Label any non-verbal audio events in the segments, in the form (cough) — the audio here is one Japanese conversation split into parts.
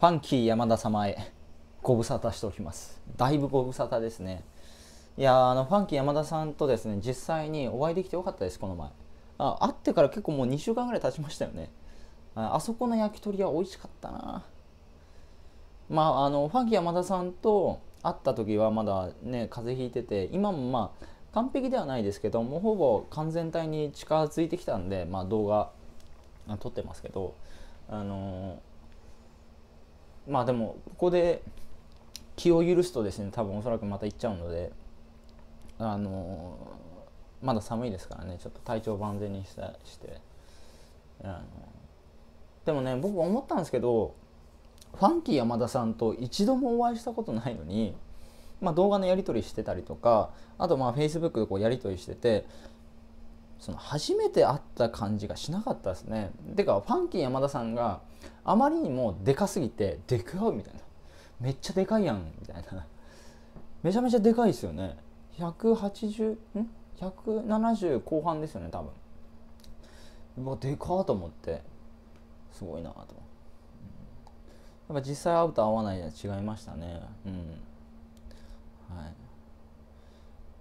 ファンキー山田様へご無沙汰しておきます。だいぶご無沙汰ですね。いやあのファンキー山田さんとですね、実際にお会いできてよかったです、この前。あ会ってから結構もう2週間ぐらい経ちましたよね。あそこの焼き鳥屋美味しかったな。まあ、あのファンキー山田さんと会った時はまだね、風邪ひいてて、今もまあ、完璧ではないですけど、もうほぼ完全体に近づいてきたんで、まあ、動画撮ってますけど、あのーまあでもここで気を許すとですね多分おそらくまた行っちゃうのであのー、まだ寒いですからねちょっと体調万全にしたしてあのー、でもね僕思ったんですけどファンキー山田さんと一度もお会いしたことないのに、まあ、動画のやり取りしてたりとかあとまあフェイスブックでこうやり取りしててその初めて会っった感じがしなかったですねてかファンキー山田さんがあまりにもでかすぎてでかいみたいなめっちゃでかいやんみたいなめちゃめちゃでかいですよね180ん170後半ですよね多分うわでかと思ってすごいなとやっぱ実際会うと会わないで違いましたねうんはい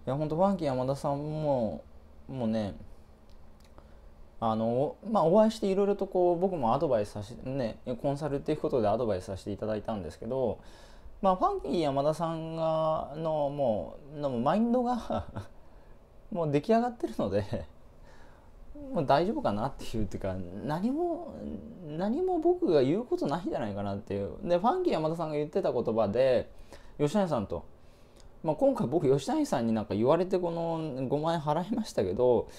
いやほんとファンキー山田さんももうねあのまあ、お会いしていろいろとこう僕もアドバイスさせてねコンサルっていうことでアドバイスさせていただいたんですけど、まあ、ファンキー山田さんがのもうのマインドが (laughs) もう出来上がってるのでもう大丈夫かなっていうっていうか何も何も僕が言うことないんじゃないかなっていうでファンキー山田さんが言ってた言葉で吉谷さんとまあ、今回僕吉谷さんになんか言われてこの5万円払いましたけど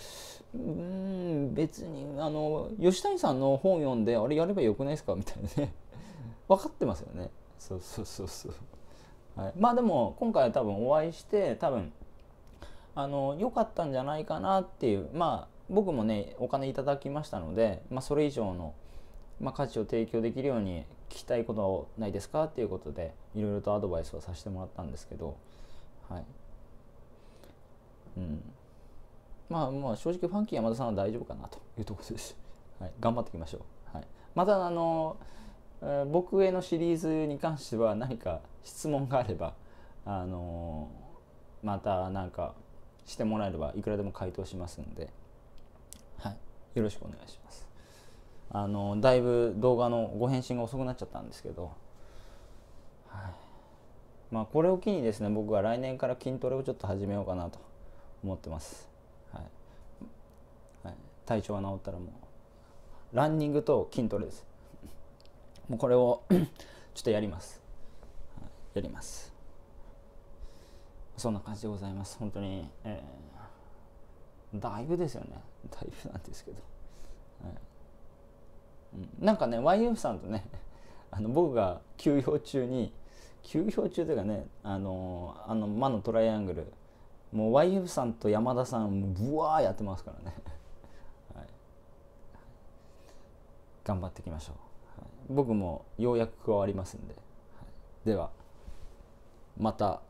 うん別にあの吉谷さんの本読んであれやればよくないですかみたいなね (laughs) 分かってますよねそうそうそうそう、はい、まあでも今回は多分お会いして多分あの良かったんじゃないかなっていうまあ僕もねお金いただきましたので、まあ、それ以上の、まあ、価値を提供できるように聞きたいことないですかっていうことでいろいろとアドバイスをさせてもらったんですけどはいうんまあまあ正直ファンキー山田さんは大丈夫かなというところです、(laughs) はい、頑張っていきましょう、はい、またあの、え僕へのシリーズに関しては何か質問があればあのまた何かしてもらえればいくらでも回答しますんで、はい、よろしくお願いしますあのだいぶ動画のご返信が遅くなっちゃったんですけどまあ、これを機にですね僕は来年から筋トレをちょっと始めようかなと思ってます、はい、はい、体調が治ったらもうランニングと筋トレですもうこれを (coughs) ちょっとやります、はい、やりますそんな感じでございます本当に、えー、だいぶですよねだいぶなんですけど、はい、うん、なんかね YF さんとねあの僕が休養中に休業中というかねあのあの魔のトライアングルもう YF さんと山田さんぶわーやってますからね、(laughs) はい、頑張っていきましょう、はい、僕もようやく加わりますんで、はい、ではまた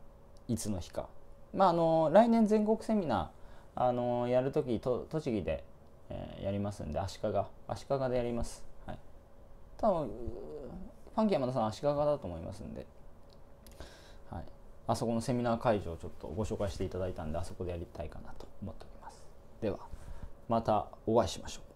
いつの日かまああの来年全国セミナーあのやる時と栃木で、えー、やりますんで足利足利でやります、はい、多分ファンキー山田さん足利だと思いますんではい、あそこのセミナー会場をちょっとご紹介していただいたんであそこでやりたいかなと思っておりますではまたお会いしましょう